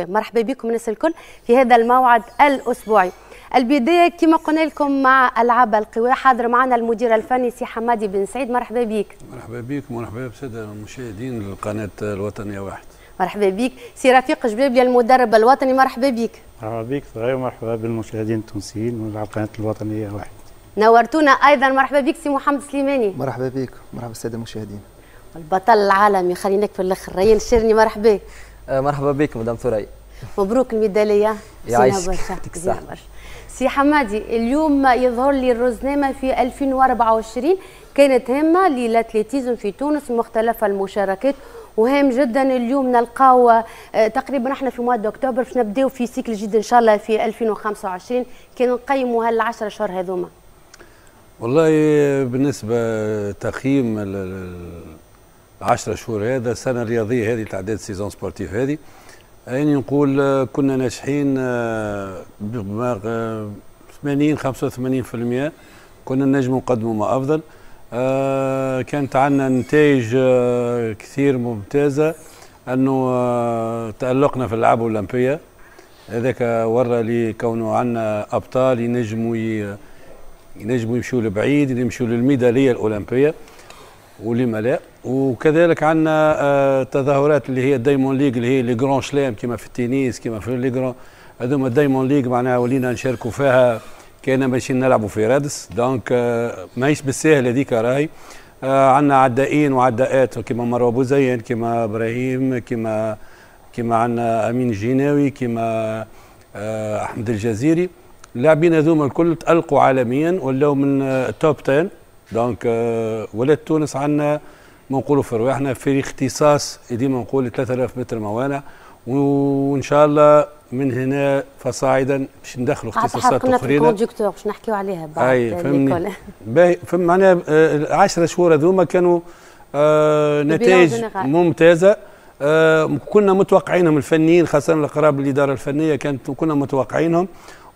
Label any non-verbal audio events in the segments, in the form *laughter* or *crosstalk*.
مرحبا بكم الناس الكل في هذا الموعد الاسبوعي البدايه كما قلنا لكم مع العاب القوى حاضر معنا المدير الفني سي حمادي بن سعيد مرحبا بك مرحبا بك ومرحبا بساده المشاهدين للقناه الوطنيه واحد مرحبا بك سي رفيق جبابي المدرب الوطني مرحبا بك مرحبا بك صغير ومرحبا بالمشاهدين التونسيين على القناه الوطنيه واحد نورتونا ايضا مرحبا بك سي محمد سليماني مرحبا بك مرحبا بالساده المشاهدين البطل العالمي خليناك في الاخر ريان شيرني مرحبا آه، مرحبا بك مدام ثريا مبروك الميداليه يعيشك سي حمادي اليوم يظهر لي الرزنامه في 2024 كانت هامه للاتليتيزم في تونس مختلف المشاركات وهام جدا اليوم نلقاو آه، تقريبا احنا في مواد اكتوبر باش نبداو في سيكل جديد ان شاء الله في 2025 كان نقيموا هال10 شهور هذوما والله بالنسبه تقييم 10 شهور هذا السنه الرياضيه هذه تعداد سيزون سبورتيف هذه يعني نقول آه، كنا ناجحين بما 80 85% كنا نجم نقدموا ما افضل آه، كانت عندنا نتائج آه، كثير ممتازه انه تالقنا في الالعاب الاولمبيه هذاك ورى لي كونه عندنا ابطال ينجموا ينجموا يمشوا لبعيد يمشوا للميداليه الاولمبيه ولما لا وكذلك عندنا آه، تظاهرات اللي هي الدايمون ليج اللي هي لي جران شلام كما في التنس كما في لي جران هذوما الدايمون ليج معناها ولينا نشاركوا فيها كان ماشيين نلعبوا في رادس آه، دونك ماهيش بالساهل هذيك راهي آه، عندنا عدائين وعدائات كما مروه بوزين كما ابراهيم كما كما عندنا امين الجناوي كما احمد الجزيري اللاعبين هذوما الكل تالقوا عالميا ولاو من التوب 10 دونك آه، ولاد تونس عندنا نقولوا في رواحنا في اختصاص ديما نقول 3000 متر موانع وان شاء الله من هنا فصاعدا باش ندخلوا اختصاصات اخرى الكوندكتور باش نحكيو عليها بعد اي فهمني فهم معناها 10 آه، شهور هذوما كانوا آه نتائج ممتازه آه كنا متوقعينهم الفنيين خاصه القراب الاداره الفنيه كانت كنا متوقعينهم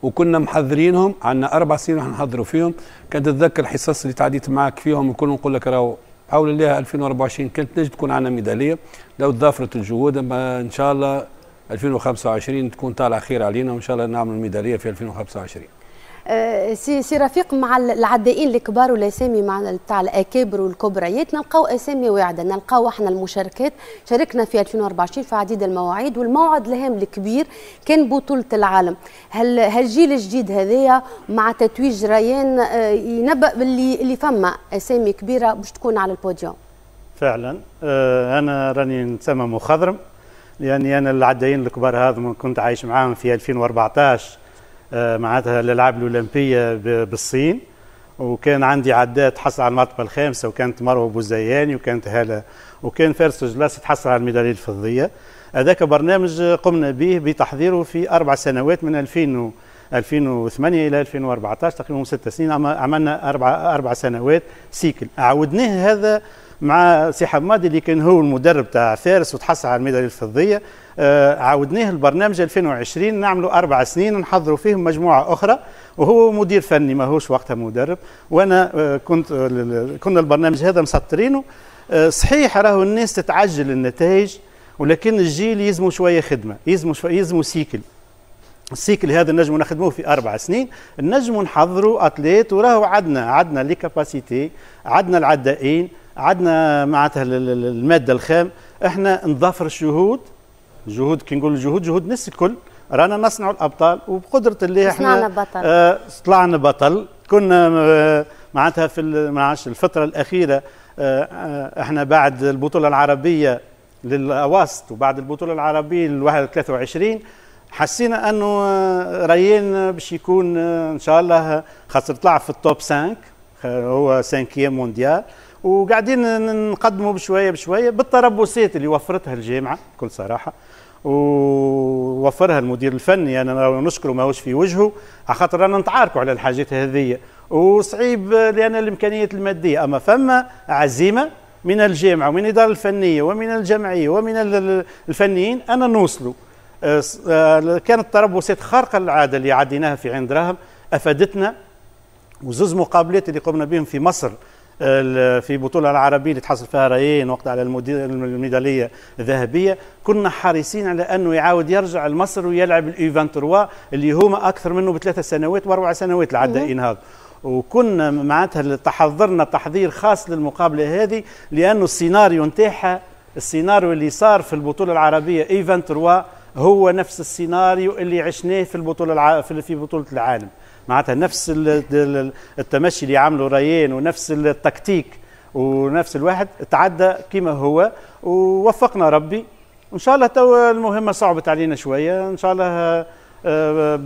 وكنا محذرينهم عندنا اربع سنين راح نحضروا فيهم كنت اتذكر الحصص اللي تعديت معك فيهم الكل نقول لك راهو حول الله 2024 كانت نجم تكون عندنا ميداليه لو تضافرت الجهود اما ان شاء الله 2025 تكون طالع خير علينا وان شاء الله نعمل ميداليه في 2025 آه، سي رفيق مع العدائين الكبار والاسامي مع تاع الاكابر والكبريات نلقاو اسامي واعده نلقاو احنا المشاركات شاركنا في 2024 في عديد المواعيد والموعد الهام الكبير كان بطوله العالم هل هالجيل الجديد هذايا مع تتويج ريان آه، ينبأ باللي اللي فما اسامي كبيره باش تكون على البوديوم فعلا آه، انا راني نسمى مخضرم لاني انا العدائين الكبار هذم كنت عايش معاهم في 2014 آه، معناتها الالعاب الاولمبيه بالصين وكان عندي عدات تحصل على المرتبه الخامسه وكانت مروه بوزياني وكانت هاله وكان فارس جلاس تحصل على الميداليه الفضيه هذاك برنامج قمنا به بتحضيره في اربع سنوات من 2000 2008 الى 2014 تقريبا ست سنين عملنا اربع اربع سنوات سيكل عودناه هذا مع سي حمادي اللي كان هو المدرب تاع فارس وتحصل على الميداليه الفضيه آه، عاودناه البرنامج 2020 نعملوا اربع سنين نحضروا فيهم مجموعه اخرى وهو مدير فني ماهوش وقتها مدرب وانا آه، كنت آه، كنا البرنامج هذا مسطرينه صحيح راهو الناس تتعجل النتائج ولكن الجيل يزمو شويه خدمه يزمو شويه يزمو سيكل السيكل هذا نجمو نخدموه في اربع سنين نجمو نحضروا اتليت وراهو عندنا عندنا لي كاباسيتي عندنا العدائين عدنا معناتها الماده الخام احنا نظافر الشهود جهود كي نقول جهود جهود الناس الكل رانا نصنع الابطال وبقدره الله احنا بطل. آه طلعنا بطل كنا آه، معناتها في الفتره الاخيره آه،, آه احنا بعد البطوله العربيه للاواسط وبعد البطوله العربيه ل 23 حسينا انه آه، ريان باش يكون ان شاء الله خاطر طلع في التوب 5 هو 5 مونديال وقاعدين نقدموا بشويه بشويه بالتربصات اللي وفرتها الجامعه بكل صراحه ووفرها المدير الفني انا نشكره ماهوش في وجهه على خاطر رانا نتعاركوا على الحاجات هذه وصعيب لان الامكانيات الماديه اما فما عزيمه من الجامعه ومن الاداره الفنيه ومن الجمعيه ومن الفنيين انا نوصلوا آه، كانت تربصات خارقه للعاده اللي عديناها في عند دراهم افادتنا وزوز مقابلات اللي قمنا بهم في مصر في بطولة العربية اللي تحصل فيها رايين وقت على الميدالية الذهبية كنا حريصين على أنه يعاود يرجع لمصر ويلعب الإيفان تروا اللي هما أكثر منه بثلاثة سنوات وأربع سنوات العدائين هذا وكنا معناتها تحضرنا تحضير خاص للمقابلة هذه لأنه السيناريو نتاعها السيناريو اللي صار في البطولة العربية إيفان تروا هو نفس السيناريو اللي عشناه في البطولة الع... في بطولة العالم معناتها نفس التمشي اللي عمله ريان ونفس التكتيك ونفس الواحد تعدى كما هو ووفقنا ربي ان شاء الله تو المهمه صعبت علينا شويه ان شاء الله آه،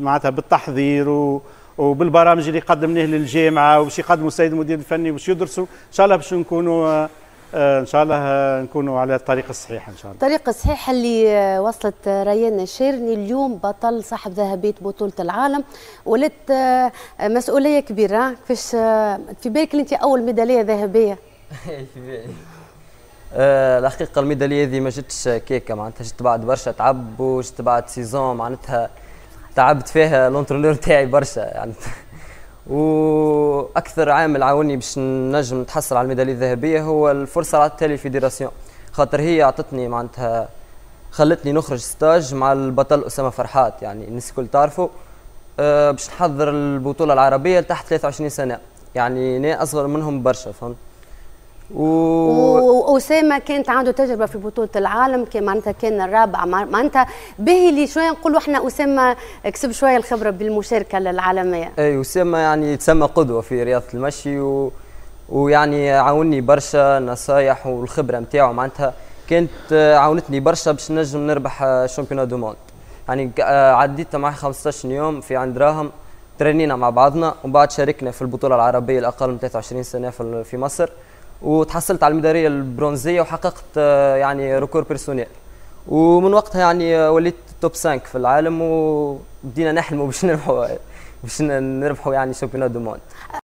معناتها بالتحضير و وبالبرامج اللي قدمناه للجامعه وباش يقدموا السيد المدير الفني وباش يدرسوا ان شاء الله باش نكونوا آه، آه، ان شاء الله آه، نكونوا على الطريق الصحيح ان شاء الله الطريق الصحيح اللي آه، وصلت ريان شيرني اليوم بطل صاحب ذهبيه بطوله العالم ولدت مسؤوليه كبيره كيفاش في بالك انت اول ميداليه ذهبيه *laughs* الحقيقه الميداليه هذه ما جاتش كيكه معناتها جات بعد برشا تعب وجات بعد سيزون معناتها تعبت فيها لونترونور تاعي برشا يعني *laughs* و اكثر عامل عاوني باش نجم نتحصل على الميداليه الذهبيه هو الفرصه على التالي الفيدراسيون خاطر هي اعطتني معناتها خلتني نخرج ستاج مع البطل اسامه فرحات يعني الناس الكل تعرفه أه، باش نحضر البطوله العربيه تحت 23 سنه يعني انا اصغر منهم برشا فهمت و... واسامه كانت عنده تجربه في بطوله العالم كان معناتها كان الرابع معناتها باهي اللي شويه نقولوا احنا اسامه كسب شويه الخبره بالمشاركه للعالميه اي اسامه يعني تسمى قدوه في رياضه المشي و... ويعني عاوني برشا نصايح والخبره نتاعو معناتها كانت عاونتني برشا باش نجم نربح شامبيون دو موند يعني عديت معاه 15 يوم في عند راهم ترينينا مع بعضنا ومن بعد شاركنا في البطوله العربيه الاقل من 23 سنه في مصر وتحصلت على الميداليه البرونزيه وحققت آه، يعني ريكور بيرسونيل ومن وقتها يعني وليت توب 5 في العالم وبدينا نحلموا باش نربحوا باش نربحوا يعني شامبيونات دو موند